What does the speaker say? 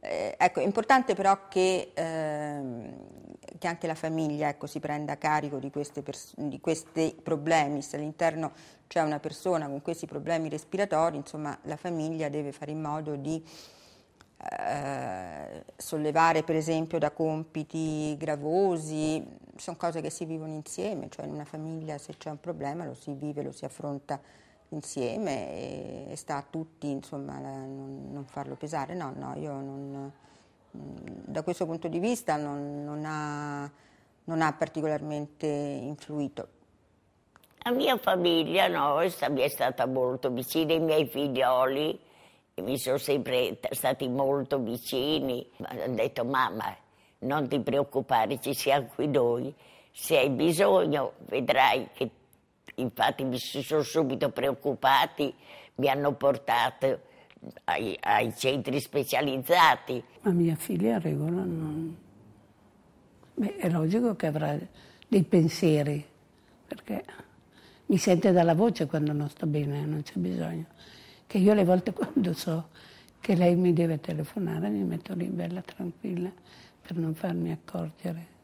Eh, ecco, è importante però che, ehm, che anche la famiglia ecco, si prenda carico di, pers- di, questi problemi. Se all'interno c'è una persona con questi problemi respiratori, insomma, la famiglia deve fare in modo di eh, sollevare per esempio da compiti gravosi, sono cose che si vivono insieme, cioè in una famiglia se c'è un problema lo si vive, lo si affronta insieme e sta a tutti insomma, la, non, non, farlo pesare. No, no, io non, mm, da questo punto di vista non, non, ha, non ha particolarmente influito. La mia famiglia no, mi è stata molto vicina, i miei figlioli mi sono sempre stati molto vicini. mi Hanno detto mamma, non ti preoccupare, ci siamo qui noi, se hai bisogno vedrai che infatti mi si sono subito preoccupati, mi hanno portato ai, ai centri specializzati. Ma mia figlia Regola non... Beh, è logico che avrà dei pensieri, perché mi sente dalla voce quando non sto bene, non c'è bisogno. Che io le volte quando so che lei mi deve telefonare mi metto lì bella tranquilla per non farmi accorgere.